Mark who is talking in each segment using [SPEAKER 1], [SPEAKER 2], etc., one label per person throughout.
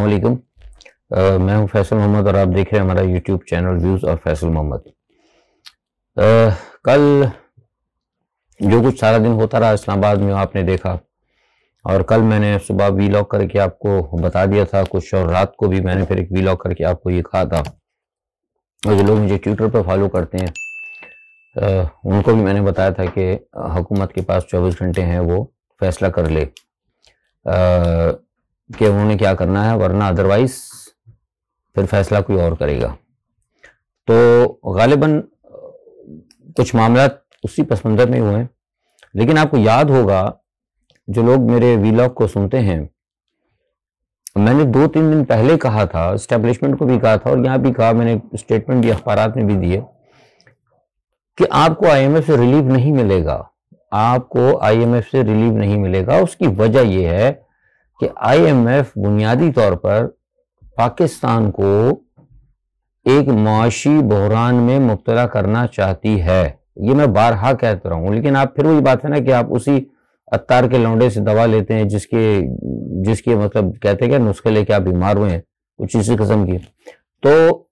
[SPEAKER 1] असलकम मैं हूं फैसल मोहम्मद और आप देख रहे हैं हमारा यूट्यूब चैनल व्यूज़ और फैसल मोहम्मद कल जो कुछ सारा दिन होता रहा इस्लामाबाद में आपने देखा और कल मैंने सुबह वी लॉक करके आपको बता दिया था कुछ और रात को भी मैंने फिर एक वी लॉक करके आपको ये कहा था और जो लोग मुझे ट्विटर पर फॉलो करते हैं आ, उनको भी मैंने बताया था कि हुकूमत के पास चौबीस घंटे हैं वो फैसला कर ले आ, कि उन्होंने क्या करना है वरना अदरवाइज फिर फैसला कोई और करेगा तो गालिबा कुछ मामला उसी पस मंजर में हुए हैं लेकिन आपको याद होगा जो लोग मेरे वीलॉग को सुनते हैं मैंने दो तीन दिन पहले कहा था स्टैब्लिशमेंट को भी कहा था और यहाँ भी कहा मैंने स्टेटमेंट भी अखबार में भी दिए कि आपको आईएमएफ से रिलीफ नहीं मिलेगा आपको आईएमएफ से रिलीफ नहीं मिलेगा उसकी वजह यह है कि आईएमएफ बुनियादी तौर पर पाकिस्तान को एक मुआशी बहरान में मुबतला करना चाहती है ये मैं बारहा कहता रहा हूँ लेकिन आप फिर वही बात है ना कि आप उसी अत्तार के लौंडे से दवा लेते हैं जिसके जिसके मतलब कहते हैं कि नुस्खे लेके आप बीमार हुए हैं कुछ इसी किस्म की तो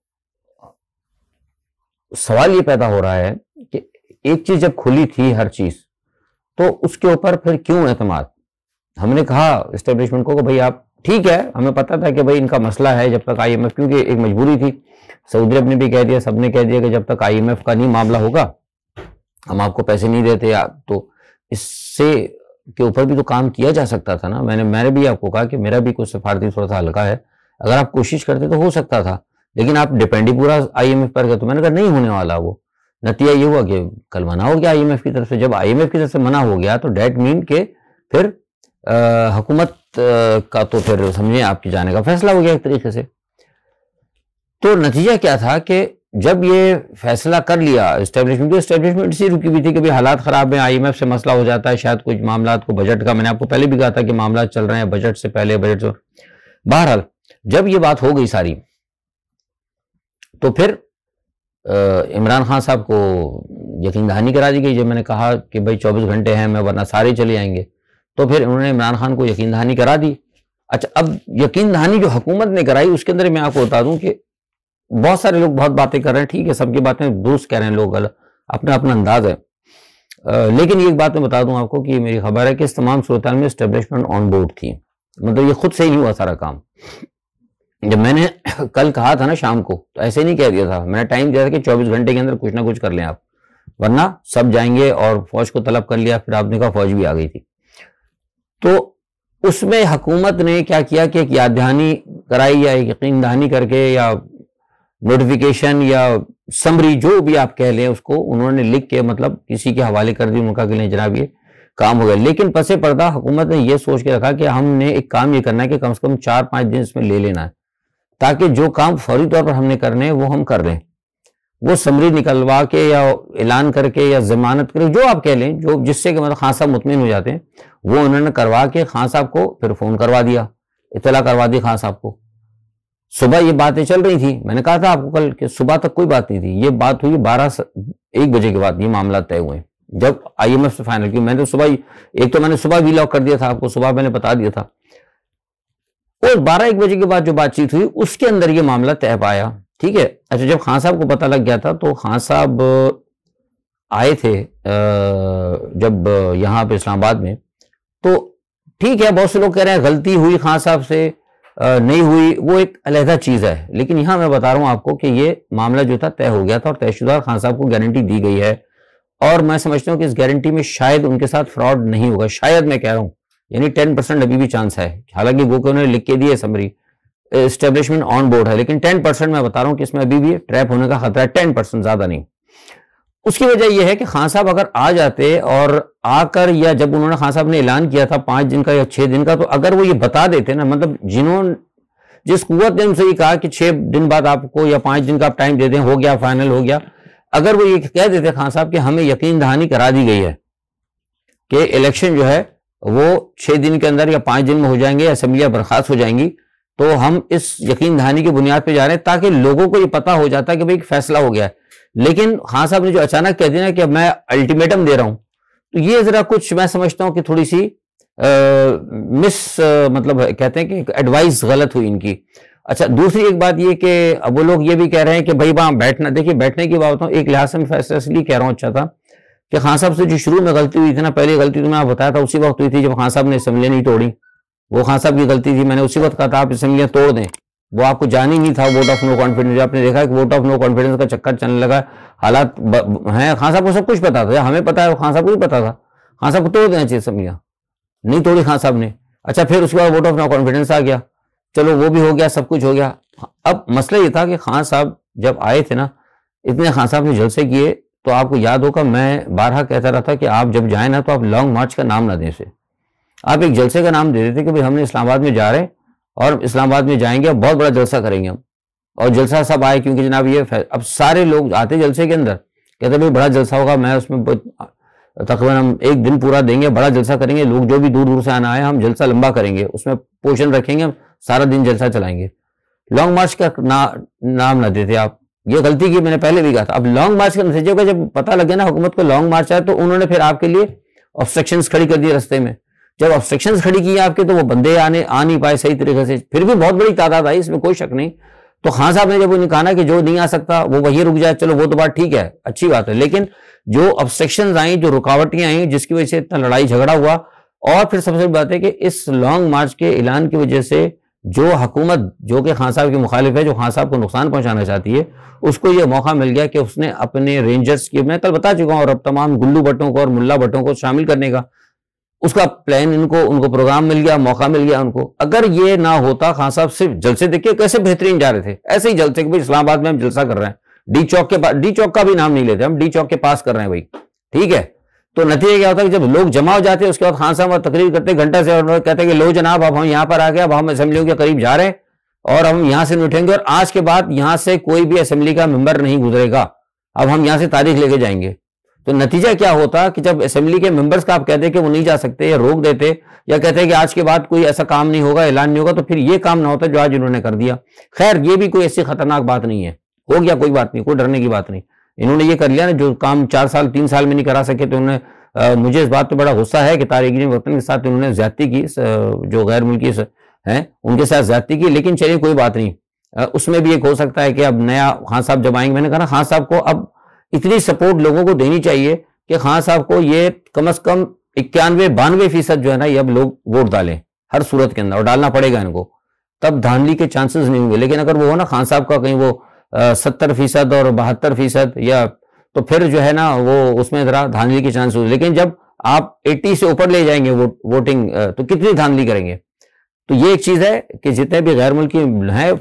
[SPEAKER 1] सवाल ये पैदा हो रहा है कि एक चीज जब खुली थी हर चीज तो उसके ऊपर फिर क्यों एतमाद हमने कहा इस्टेब्लिशमेंट को भाई आप ठीक है हमें पता था कि भाई इनका मसला है जब तक आई एम एफ क्योंकि एक मजबूरी थी सऊदी अरब ने भी कह दिया सबने कह दिया कि जब तक आई एम एफ का नहीं मामला होगा हम आपको पैसे नहीं देते तो इससे के ऊपर भी तो काम किया जा सकता था ना मैंने मैंने भी आपको कहा कि मेरा भी कुछ सिफारती थोड़ा सा हल्का है अगर आप कोशिश करते तो हो सकता था लेकिन आप डिपेंड ही पूरा आई एम एफ पर गए तो मैंने कहा नहीं होने वाला वो नतीजा ये हुआ कि कल मना हो गया आई एम एफ की तरफ से जब आई एम एफ की तरफ से मना हो गया तो डेट मीन के फिर हुकूमत का तो फिर समझिए आपके जाने का फैसला हो गया एक तरीके से तो नतीजा क्या था कि जब ये फैसला कर लिया इस्टेब्लिशमेंट तो इस्टेब्लिशमेंट इसी रुकी हुई थी कि हालात ख़राब हैं एफ से मसला हो जाता है शायद कुछ मामला को बजट का मैंने आपको पहले भी कहा था कि मामला चल रहे हैं बजट से पहले बजट से बहरहाल जब ये बात हो गई सारी तो फिर इमरान खान साहब को यकीन दहानी करा दी गई जब मैंने कहा कि भाई चौबीस घंटे हैं मैं वरना सारे चले आएंगे तो फिर उन्होंने इमरान खान को यकीन दहानी करा दी अच्छा अब यकीन दहानी जो हुकूमत ने कराई उसके अंदर मैं आपको बता दूं कि बहुत सारे लोग बहुत बातें कर रहे हैं ठीक है सबकी बातें दुरुस्त कह रहे हैं लोग अलग अपना अपना अंदाज है लेकिन एक बात मैं बता दूं आपको कि मेरी खबर है कि इस तमाम सूरत में इस्टेब्लिशमेंट ऑन बोर्ड थी मतलब ये खुद से ही हुआ सारा काम जब मैंने कल कहा था ना शाम को तो ऐसे नहीं कह दिया था मैंने टाइम दिया था कि चौबीस घंटे के अंदर कुछ ना कुछ कर लें आप वरना सब जाएंगे और फौज को तलब कर लिया फिर आपने कहा फौज भी आ गई थी तो उसमें हकूमत ने क्या किया कि एक याद दहानी कराई या एक यकीन दहानी करके या नोटिफिकेशन या समरी जो भी आप कह लें उसको उन्होंने लिख के मतलब किसी के हवाले कर दी उनका कहें जनाब ये काम हो गया लेकिन पसे पर्दा हुकूमत ने यह सोच के रखा कि हमने एक काम ये करना है कि कम से कम चार पांच दिन इसमें ले लेना है ताकि जो काम फौरी तौर पर हमने करने हैं वो हम कर लें वो समरी निकलवा के या ऐलान करके या जमानत करके जो आप कह लें जो जिससे कि मतलब खान साहब मुतमिन हो जाते हैं वो उन्होंने करवा के खान साहब को फिर फ़ोन करवा दिया इतला करवा दी खान साहब को सुबह ये बातें चल रही थी मैंने कहा था आपको कल कि सुबह तक कोई बात नहीं थी ये बात हुई बारह एक बजे के बाद ये मामला तय हुए जब आई एम एफ से फाइनल की मैंने सुबह एक तो मैंने सुबह वी लॉक कर दिया था आपको सुबह मैंने बता दिया था और बारह एक बजे के बाद जो बातचीत हुई उसके अंदर ये मामला तय पाया ठीक है अच्छा जब खान साहब को पता लग गया था तो खान साहब आए थे जब यहाँ पे इस्लामाबाद में तो ठीक है बहुत से लोग कह रहे हैं गलती हुई खान साहब से नहीं हुई वो एक अलहदा चीज़ है लेकिन यहाँ मैं बता रहा हूँ आपको कि ये मामला जो था तय हो गया था और तयशुदा खान साहब को गारंटी दी गई है और मैं समझता हूँ कि इस गारंटी में शायद उनके साथ फ्रॉड नहीं होगा शायद मैं कह रहा हूँ यानी टेन परसेंट अभी भी चांस है हालांकि वो के उन्होंने लिख के दिए समरी स्टेब्लिशमेंट ऑन बोर्ड है लेकिन टेन परसेंट मैं बता रहा हूं कि इसमें अभी भी ट्रैप होने का खतरा है टेन परसेंट ज्यादा नहीं उसकी वजह यह है कि खान साहब अगर आ जाते और आकर या जब उन्होंने खान साहब ने ऐलान किया था पांच दिन का या छह दिन का तो अगर वो ये बता देते ना मतलब जिन्होंने जिस कुत ने उनसे ये कहा कि छह दिन बाद आपको या पांच दिन का आप टाइम दे दें हो गया फाइनल हो गया अगर वो ये कह देते खान साहब कि हमें यकीन दहानी करा दी गई है कि इलेक्शन जो है वो छह दिन के अंदर या पांच दिन में हो जाएंगे असेंबलियां बर्खास्त हो जाएंगी तो हम इस यकीन दहानी की बुनियाद पर जा रहे हैं ताकि लोगों को ये पता हो जाता है कि भाई फैसला हो गया है लेकिन खान हाँ साहब ने जो अचानक कह दिया कि अब मैं अल्टीमेटम दे रहा हूं तो ये जरा कुछ मैं समझता हूं कि थोड़ी सी आ, मिस आ, मतलब कहते हैं कि एडवाइस गलत हुई इनकी अच्छा दूसरी एक बात ये कि अब वो लोग ये भी कह रहे हैं कि भाई वहां बैठना देखिए बैठने की बात एक लिहाज से मैं फैसला इसलिए कह रहा हूँ अच्छा था कि खान हाँ साहब से जो शुरू में गलती हुई थी ना पहली गलती तो मैं बताया था उसी वक्त हुई थी जब खान हाँ साहब ने असम्बलियाँ नहीं तोड़ी वो खान साहब की गलती थी मैंने उसी वक्त कहा था आप असेंबलियां तोड़ दें वो आपको जान ही नहीं था वोट ऑफ नो कॉन्फिडेंस आपने देखा कि वोट ऑफ नो कॉन्फिडेंस का चक्कर चलने लगा हालात हैं खान साहब को सब कुछ पता था हमें पता है खान साहब को भी पता था खान साहब को तोड़ देना चाहिए असेंबलियां नहीं तोड़ी खान साहब ने अच्छा फिर उसके बाद वोट ऑफ नो कॉन्फिडेंस आ गया चलो वो भी हो गया सब कुछ हो गया अब मसला ये था कि खान साहब जब आए थे ना इतने खान साहब ने जलसे किए तो आपको याद होगा मैं बारह कहता रहा था कि आप जब जाए ना तो आप लॉन्ग मार्च का नाम ना दें उसे आप एक जलसे का नाम दे देते कि भाई हमने इस्लामाबाद में जा रहे हैं और इस्लामाबाद में जाएंगे और बहुत बड़ा जलसा करेंगे हम और जलसा सब आए क्योंकि जनाब ये अब सारे लोग आते जलसे के अंदर कहते भाई बड़ा जलसा होगा मैं उसमें तकरीबन हम एक दिन पूरा देंगे बड़ा जलसा करेंगे लोग जो भी दूर दूर से आना है हम जलसा लंबा करेंगे उसमें पोषण रखेंगे हम सारा दिन जलसा चलाएंगे लॉन्ग मार्च का ना नाम ना देते आप ये गलती की मैंने पहले भी कहा था अब लॉन्ग मार्च का नतीजे का जब पता लगे ना हुकूमत को लॉन्ग मार्च आया तो उन्होंने फिर आपके लिए ऑब्स्ट्रक्शन खड़ी कर दिए रस्ते में जब ऑब्स्ट्रक्शन खड़ी की आपके तो वो बंदे आने आ नहीं पाए सही तरीके से फिर भी बहुत बड़ी तादाद आई इसमें कोई शक नहीं तो खान साहब ने जब उन्हें कहा ना कि जो नहीं आ सकता वो वहीं रुक जाए चलो वो तो बात ठीक है अच्छी बात है लेकिन जो ऑब्स्ट्रक्शन आई जो रुकावटें आई जिसकी वजह से इतना लड़ाई झगड़ा हुआ और फिर सबसे बड़ी बात है कि इस लॉन्ग मार्च के ऐलान की वजह से जो हकूमत जो कि खान साहब के मुखालिफ है जो खान साहब को नुकसान पहुंचाना चाहती है उसको यह मौका मिल गया कि उसने अपने रेंजर्स की मैं कल बता चुका हूं और अब तमाम गुल्लू भट्टों को और मुल्ला भट्टों को शामिल करने का उसका प्लान इनको उनको प्रोग्राम मिल गया मौका मिल गया उनको अगर ये ना होता खान साहब सिर्फ जलसे देखिए कैसे बेहतरीन जा रहे थे ऐसे ही जलसे भाई इस्लामाबाद में हम जलसा कर रहे हैं डी चौक के पास डी चौक का भी नाम नहीं लेते हम डी चौक के पास कर रहे हैं भाई ठीक है तो नतीजा क्या होता है जब लोग जमा हो जाते हैं उसके बाद खान साहब तकरीर करते घंटा से और कहते हैं कि लो जनाब अब हम यहाँ पर आ गए अब हम असेंबलियों के करीब जा रहे हैं और हम यहाँ से उठेंगे और आज के बाद यहाँ से कोई भी असेंबली का मेंबर नहीं गुजरेगा अब हम यहाँ से तारीख लेके जाएंगे तो नतीजा क्या होता कि जब असेंबली के मेंबर्स का आप कहते कि वो नहीं जा सकते या रोक देते या कहते कि आज के बाद कोई ऐसा काम नहीं होगा ऐलान नहीं होगा तो फिर ये काम ना होता जो आज इन्होंने कर दिया खैर ये भी कोई ऐसी खतरनाक बात नहीं है हो गया कोई बात नहीं कोई डरने की बात नहीं इन्होंने ये कर लिया ना जो काम चार साल तीन साल में नहीं करा सके तो उन्होंने मुझे इस बात पर बड़ा गुस्सा है कि तारिकीन वतन के साथ उन्होंने ज्यादा की जो गैर मुल्की हैं उनके साथ ज्यादा की लेकिन चलिए कोई बात नहीं उसमें भी एक हो सकता है कि अब नया खान साहब जब आएंगे मैंने कहा ना खान साहब को अब इतनी सपोर्ट लोगों को देनी चाहिए कि खान साहब को ये कम से कम इक्यानवे बानवे फीसद जो है ना ये अब लोग वोट डालें हर सूरत के अंदर और डालना पड़ेगा इनको तब धांधली के चांसेस नहीं होंगे लेकिन अगर वो हो ना खान साहब का कहीं वो सत्तर फीसद और बहत्तर फीसद या तो फिर जो है ना वो उसमें जरा धांधली के चांसेस लेकिन जब आप 80 से ऊपर ले जाएंगे वो, वोटिंग तो कितनी धांधली करेंगे तो ये एक चीज़ है कि जितने भी गैर मुल्की हैं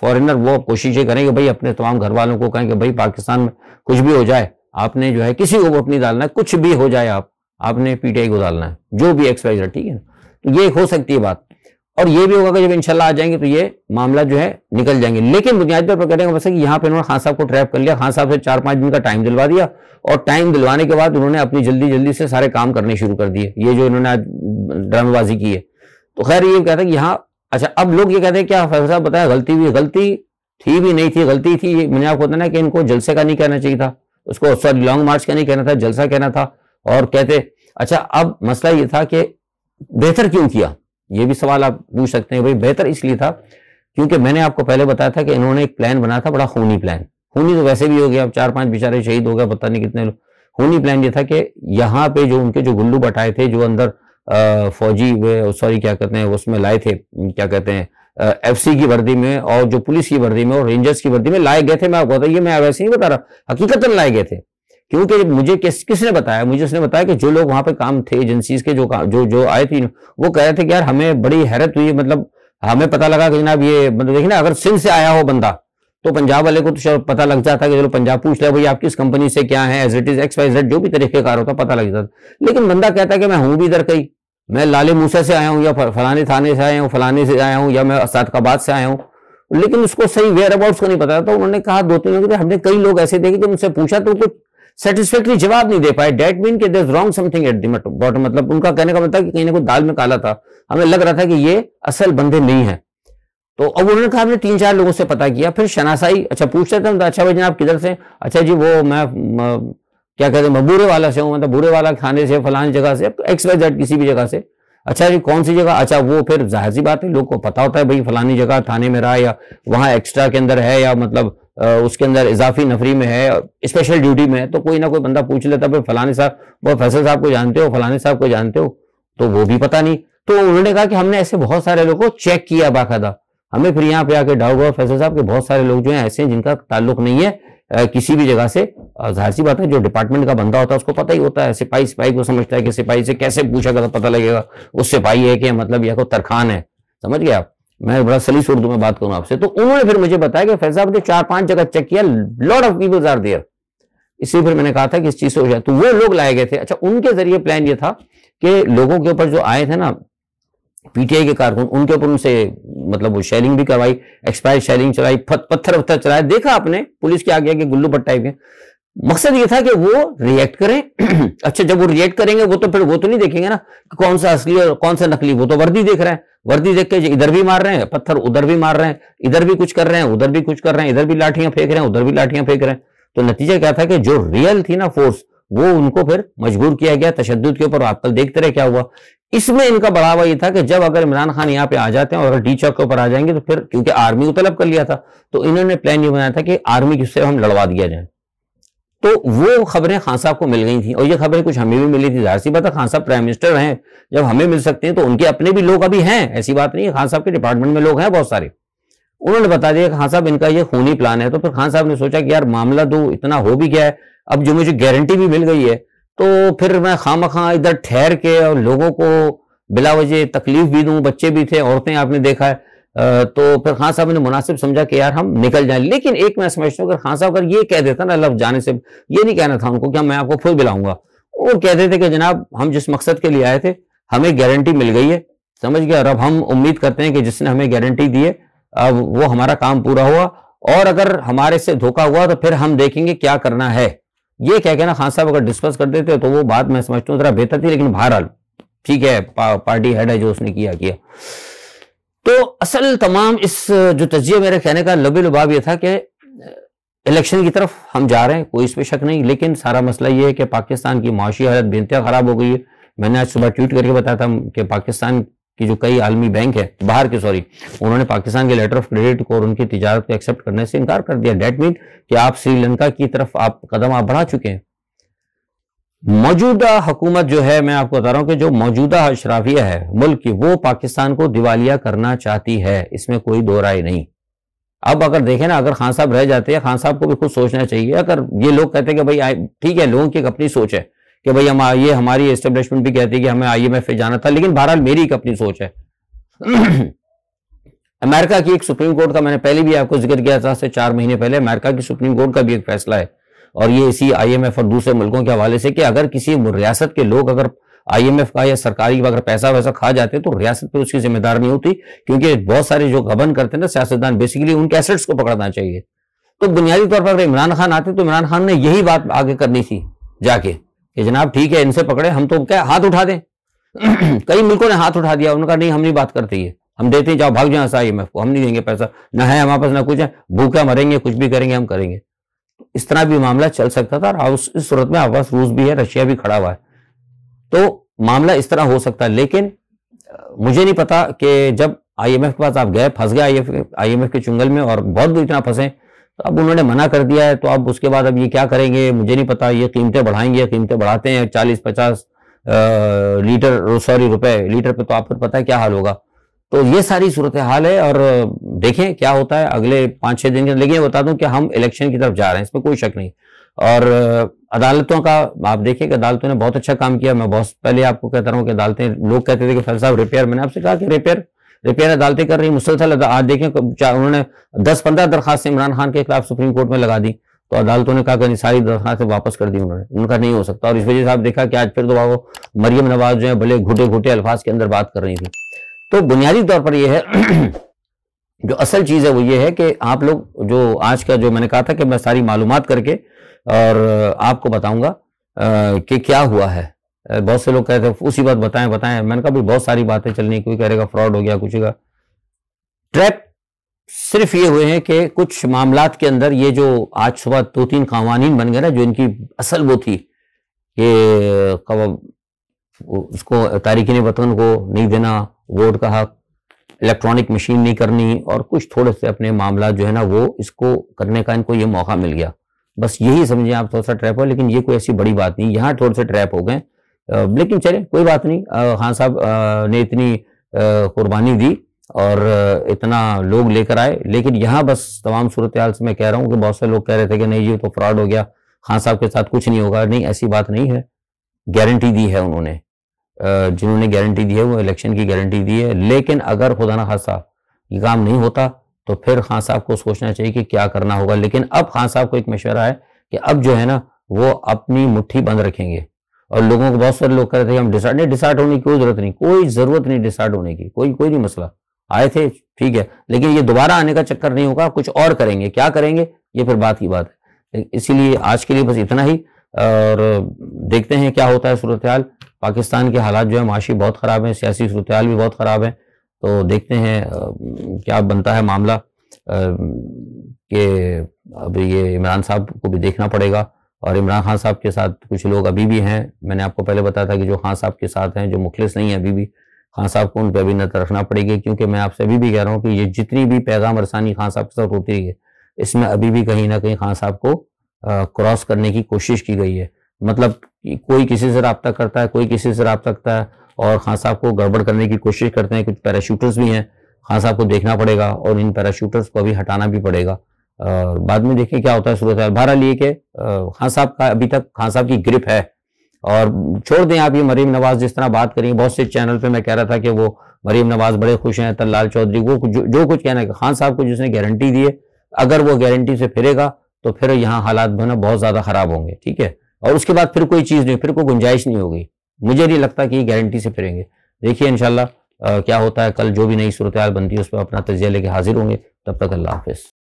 [SPEAKER 1] फॉरेनर वो कोशिशें करें कि भाई अपने तमाम घर वालों को कहें कि भाई पाकिस्तान में कुछ भी हो जाए आपने जो है किसी को वोट नहीं डालना कुछ भी हो जाए आप आपने पीटीआई को डालना है जो भी है ठीक है तो ये हो सकती है बात और ये भी होगा कि जब इंशाल्लाह आ जाएंगे तो ये मामला जो है निकल जाएंगे लेकिन बुनियादी तौर पर करेंगे बस कि यहाँ पे उन्होंने खान साहब को ट्रैप कर लिया खान साहब से चार पांच दिन का टाइम दिलवा दिया और टाइम दिलवाने के बाद उन्होंने अपनी जल्दी जल्दी से सारे काम करने शुरू कर दिए ये जो इन्होंने आज ड्रामेबाजी की है तो खैर ये कहते हैं कि यहाँ अच्छा अब लोग ये कहते हैं क्या फैसल साहब बताया गलती हुई गलती थी भी नहीं थी गलती थी मैंने आपको बताया कि इनको जलसे का नहीं कहना चाहिए था उसको सॉरी लॉन्ग मार्च का नहीं कहना था जलसा कहना था और कहते अच्छा अब मसला ये था कि बेहतर क्यों किया ये भी सवाल आप पूछ सकते हैं भाई बेहतर इसलिए था क्योंकि मैंने आपको पहले बताया था कि इन्होंने एक प्लान बनाया था बड़ा खूनी प्लान खूनी तो वैसे भी हो गया अब चार पांच बेचारे शहीद हो गए पता नहीं कितने लोग खूनी प्लान ये था कि यहाँ पे जो उनके जो गुल्लू बटाए थे जो अंदर फौजी सॉरी क्या कहते हैं उसमें लाए थे क्या कहते हैं सी की वर्दी में और जो पुलिस की वर्दी में और रेंजर्स की वर्दी में लाए गए थे मैं आपको बताइए मैं वैसे नहीं बता रहा हकीकतन लाए गए थे क्योंकि मुझे किस किसने बताया मुझे उसने बताया कि जो लोग वहां पे काम थे एजेंसीज के जो जो जो आए थे वो कह रहे थे कि यार हमें बड़ी हैरत हुई मतलब हमें पता लगा कि जनाब ये मतलब देखिए ना अगर सिंध से आया हो बंदा तो पंजाब वाले को तो पता लग जाता कि चलो पंजाब पूछ रहे भाई आप किस कंपनी से क्या है as it is X Y Z जो भी तरीके का होता पता लग जाता लेकिन बंदा कहता है कि मैं हूं भी इधर कहीं मैं लाले मूसा से आया हूं या फलाने थाने से आया हूँ फलाने से आया हूँ या मैं असादकाबाद से आया हूँ लेकिन उसको सही वेयर अबाउट को नहीं पता था तो उन्होंने कहा दो तीन लोग हमने कई लोग ऐसे देखे जब उनसे पूछा तो कुछ सेटिस्फेक्ट्री जवाब नहीं दे पाए डेट मीन के दर रॉन्ग समथिंग एट दॉटम मतलब उनका कहने का मतलब कि कहीं ना कोई दाल में काला था हमें लग रहा था कि ये असल बंदे नहीं है तो अब उन्होंने कहा हमने तीन चार लोगों से पता किया फिर शनासाई अच्छा पूछ रहे थे तो, अच्छा भाई जनाब किधर से अच्छा जी वो मैं म, क्या कहते हैं भूरे वाला से हूँ मतलब बूढ़े वाला खाने से फलाने जगह से एक्स वाई जेड किसी भी जगह से अच्छा जी कौन सी जगह अच्छा वो फिर जाहिर सी बात है लोग को पता होता है भाई फलानी जगह थाने में रहा या वहाँ एक्स्ट्रा के अंदर है या मतलब उसके अंदर इजाफी नफरी में है स्पेशल ड्यूटी में है तो कोई ना कोई बंदा पूछ लेता भाई फलाने साहब वो फैसल साहब को जानते हो फलाने साहब को जानते हो तो वो भी पता नहीं तो उन्होंने कहा कि हमने ऐसे बहुत सारे लोगों को चेक किया बाकायदा हमें फिर यहाँ पे आके डाउट हुआ फैसल साहब के बहुत सारे लोग जो है ऐसे हैं जिनका ताल्लुक नहीं है किसी भी जगह से जाहिर सी बात है जो डिपार्टमेंट का बंदा होता है उसको पता ही होता है सिपाही सिपाही को समझता है कि सिपाही से कैसे पूछा पता लगेगा उस सिपाही है कि मतलब यह को तो तरखान है समझ गया आप मैं बड़ा सलीस उर्दू में बात करूं आपसे तो उन्होंने फिर मुझे बताया कि फैसल साहब ने चार पांच जगह चेक किया lot of peoples are there इसलिए फिर मैंने कहा था कि इस चीज से हो जाए तो वो लोग लाए गए थे अच्छा उनके जरिए प्लान ये था कि लोगों के ऊपर जो आए थे ना पीटीआई के कारकुन उनके ऊपर उनसे मतलब वो शेलिंग भी करवाई एक्सपायर शेलिंग चलाई पत्थर पत्थर चलाया देखा आपने पुलिस के आगे के गुल्लू पट्टा के मकसद ये था कि वो रिएक्ट करें अच्छा जब वो रिएक्ट करेंगे वो तो फिर वो तो नहीं देखेंगे ना कि कौन सा असली और कौन सा नकली वो तो वर्दी देख रहे हैं वर्दी देख के इधर भी मार रहे हैं पत्थर उधर भी मार रहे हैं इधर भी कुछ कर रहे हैं उधर भी कुछ कर रहे हैं इधर भी लाठियां फेंक रहे हैं उधर भी लाठियां फेंक रहे हैं तो नतीजा क्या था कि जो रियल थी ना फोर्स वो उनको फिर मजबूर किया गया तशद के ऊपर आजकल देखते रहे क्या हुआ इसमें इनका बढ़ावा ये था कि जब अगर इमरान खान यहाँ पे आ जाते हैं और अगर डी चौक के ऊपर आ जाएंगे तो फिर क्योंकि आर्मी को तलब कर लिया था तो इन्होंने प्लान ये बनाया था कि आर्मी किससे हम लड़वा दिया जाए तो वो खबरें खान साहब को मिल गई थी और ये खबरें कुछ हमें भी मिली थी जाहिर सी बात है खान साहब प्राइम मिनिस्टर हैं जब हमें मिल सकते हैं तो उनके अपने भी लोग अभी हैं ऐसी बात नहीं है खान साहब के डिपार्टमेंट में लोग हैं बहुत सारे उन्होंने बता दिया कि खान साहब इनका ये खूनी प्लान है तो फिर खान साहब ने सोचा कि यार मामला तो इतना हो भी गया है अब जो मुझे गारंटी भी मिल गई है तो फिर मैं खाम खां इधर ठहर के और लोगों को बिला वजह तकलीफ भी दूं बच्चे भी थे औरतें आपने देखा है तो फिर खान साहब ने मुनासिब समझा कि यार हम निकल जाए लेकिन एक मैं समझता हूँ अगर खान साहब अगर ये कह देता ना लफ जाने से ये नहीं कहना था उनको कि मैं आपको खुद बिलाऊंगा वो कहते थे कि जनाब हम जिस मकसद के लिए आए थे हमें गारंटी मिल गई है समझ गया और अब हम उम्मीद करते हैं कि जिसने हमें गारंटी दी है अब वो हमारा काम पूरा हुआ और अगर हमारे से धोखा हुआ तो फिर हम देखेंगे क्या करना है ये कह के ना खान साहब अगर डिस्कस कर देते तो वो बात मैं समझता हूँ जरा बेहतर थी लेकिन बहरहाल ठीक है पा, पार्टी हेड है जो उसने किया किया तो असल तमाम इस जो तजिया मेरे कहने का लबे लुभाव यह था कि इलेक्शन की तरफ हम जा रहे हैं कोई इस पर शक नहीं लेकिन सारा मसला ये है कि पाकिस्तान की माशी हालत बेनतहा खराब हो गई है मैंने आज सुबह ट्वीट करके बताया था कि पाकिस्तान कि जो कई आलमी बैंक है बाहर के सॉरी उन्होंने पाकिस्तान के लेटर ऑफ क्रेडिट को और उनकी तजारत को एक्सेप्ट करने से इनकार कर दिया डेट मीन कि आप श्रीलंका की तरफ आप कदम आप बढ़ा चुके हैं मौजूदा हुकूमत जो है मैं आपको बता रहा हूं कि जो मौजूदा अशराफिया है मुल्क की वो पाकिस्तान को दिवालिया करना चाहती है इसमें कोई दो राय नहीं अब अगर देखें ना अगर खान साहब रह जाते हैं खान साहब को भी खुद सोचना चाहिए अगर ये लोग कहते हैं कि भाई ठीक है लोगों की एक अपनी सोच है कि भाई हम ये हमारी एस्टेब्लिशमेंट भी कहती है कि हमें आईएमएफ में जाना था लेकिन बहरहाल मेरी एक अपनी सोच है अमेरिका की एक सुप्रीम कोर्ट का मैंने पहले भी आपको जिक्र किया था से चार महीने पहले अमेरिका की सुप्रीम कोर्ट का भी एक फैसला है और ये इसी आईएमएफ और दूसरे मुल्कों के हवाले से कि अगर किसी रियासत के लोग अगर आईएमएफ का या सरकारी का अगर पैसा वैसा खा जाते हैं तो रियासत पर उसकी जिम्मेदार नहीं होती क्योंकि बहुत सारे जो गबन करते हैं ना सियासतदान बेसिकली उनके एसेट्स को पकड़ना चाहिए तो बुनियादी तौर पर अगर इमरान खान आते तो इमरान खान ने यही बात आगे करनी थी जाके कि जनाब ठीक है इनसे पकड़े हम तो क्या हाथ उठा दें कई मुल्कों ने हाथ उठा दिया उनका नहीं हम नहीं बात करते ये हम देते हैं जाओ भाग जाए आई एम को हम नहीं देंगे पैसा ना है हमारे पास ना कुछ है भूखा मरेंगे कुछ भी करेंगे हम करेंगे इस तरह भी मामला चल सकता था और उस इस सूरत में हमारे पास रूस भी है रशिया भी खड़ा हुआ है तो मामला इस तरह हो सकता है लेकिन मुझे नहीं पता कि जब आईएमएफ के पास आप गए फंस गए आईएमएफ के चुंगल में और बहुत इतना फंसे तो अब उन्होंने मना कर दिया है तो अब उसके बाद अब ये क्या करेंगे मुझे नहीं पता ये कीमतें बढ़ाएंगे कीमतें बढ़ाते हैं चालीस पचास लीटर सॉरी रुपए लीटर पे तो आपको पता है क्या हाल होगा तो ये सारी सूरत हाल है और देखें क्या होता है अगले पाँच छः दिन के लेकिन बता दूं कि हम इलेक्शन की तरफ जा रहे हैं इसमें कोई शक नहीं और अदालतों का आप देखिए कि अदालतों ने बहुत अच्छा काम किया मैं बहुत पहले आपको कहता रहा हूँ कि अदालतें लोग कहते थे कि फैल साहब रिपेयर मैंने आपसे कहा कि रिपेयर रिपेयर अदालतें कर रही मुसलसल आज देखें उन्होंने दस पंद्रह दरखास्तें इमरान खान के खिलाफ सुप्रीम कोर्ट में लगा दी तो अदालतों ने कहा कि सारी दरखास्तें वापस कर दी उन्होंने उनका नहीं हो सकता और इस वजह से आप देखा कि आज फिर दोबारा तो वो मरियम नवाज जो है भले घुटे घुटे अल्फाज के अंदर बात कर रही थी तो बुनियादी तौर पर यह है जो असल चीज़ है वो ये है कि आप लोग जो आज का जो मैंने कहा था कि मैं सारी मालूम करके और आपको बताऊंगा कि क्या हुआ है बहुत से लोग कहते हैं उसी बात बताएं बताएं मैंने कहा भाई बहुत सारी बातें चलनी कोई कह रहेगा फ्रॉड हो गया कुछ का ट्रैप सिर्फ ये हुए हैं कि कुछ मामला के अंदर ये जो आज सुबह दो तीन कवानी बन गए ना जो इनकी असल वो थी ये उसको तारीखी वतन को नहीं देना वोट का हक इलेक्ट्रॉनिक मशीन नहीं करनी और कुछ थोड़े से अपने मामला जो है ना वो इसको करने का इनको ये मौका मिल गया बस यही समझें आप थोड़ा सा ट्रैप हो लेकिन ये कोई ऐसी बड़ी बात नहीं यहाँ थोड़े से ट्रैप हो गए लेकिन चले कोई बात नहीं खान साहब ने इतनी कुर्बानी दी और इतना लोग लेकर आए लेकिन यहाँ बस तमाम सूरत हाल से मैं कह रहा हूँ कि बहुत से लोग कह रहे थे कि नहीं ये तो फ्रॉड हो गया खान साहब के साथ कुछ नहीं होगा नहीं ऐसी बात नहीं है गारंटी दी है उन्होंने जिन्होंने गारंटी दी है वो इलेक्शन की गारंटी दी है लेकिन अगर खुदा ना खासा ये काम नहीं होता तो फिर खान साहब को सोचना चाहिए कि क्या करना होगा लेकिन अब खान साहब को एक मशवरा है कि अब जो है ना वो अपनी मुट्ठी बंद रखेंगे और लोगों को बहुत सारे लोग कह रहे थे हम डिसाइड नहीं डिसाइड होने की कोई जरूरत नहीं कोई जरूरत नहीं डिसाइड होने की कोई कोई नहीं मसला आए थे ठीक है लेकिन ये दोबारा आने का चक्कर नहीं होगा कुछ और करेंगे क्या करेंगे ये फिर बात की बात है इसीलिए आज के लिए बस इतना ही और देखते हैं क्या होता है सूरत हाल पाकिस्तान के हालात जो है माशी बहुत ख़राब है सियासी सूरत हाल भी बहुत ख़राब है तो देखते हैं क्या बनता है मामला कि अब ये इमरान साहब को भी देखना पड़ेगा और इमरान खान साहब के साथ कुछ लोग अभी भी हैं मैंने आपको पहले बताया था कि जो खान साहब के साथ हैं जो मुखलिस नहीं है अभी भी खान साहब को उन पर अभी नजर रखना पड़ेगी क्योंकि मैं आपसे अभी भी कह रहा हूँ कि ये जितनी भी पैगाम रसानी खान साहब के साथ होती है इसमें अभी भी कहीं ना कहीं खान साहब को क्रॉस करने की कोशिश की गई है मतलब कोई किसी से रबता करता है कोई किसी से रबता करता है और खान साहब को गड़बड़ करने की कोशिश करते हैं कुछ पैराशूटर्स भी हैं खान साहब को देखना पड़ेगा और इन पैराशूटर्स को अभी हटाना भी पड़ेगा बाद में देखें क्या होता है सूरत बहरहाल ये कि खान साहब का अभी तक खान साहब की ग्रिप है और छोड़ दें आप ये मरीम नवाज जिस तरह बात करिए बहुत से चैनल पे मैं कह रहा था कि वो मरीम नवाज बड़े खुश हैं तल्लाल चौधरी वो जो, जो कुछ कहना है खान साहब को जिसने गारंटी दी है अगर वो गारंटी से फिरेगा तो फिर यहाँ हालात बना बहुत ज़्यादा ख़राब होंगे ठीक है और उसके बाद फिर कोई चीज़ नहीं फिर कोई गुंजाइश नहीं होगी मुझे नहीं लगता कि गारंटी से फिरेंगे देखिए इनशाला क्या होता है कल जो भी नई सूरत बनती है उस पर अपना तजिया लेके हाजिर होंगे तब तक अल्लाह हाफिज़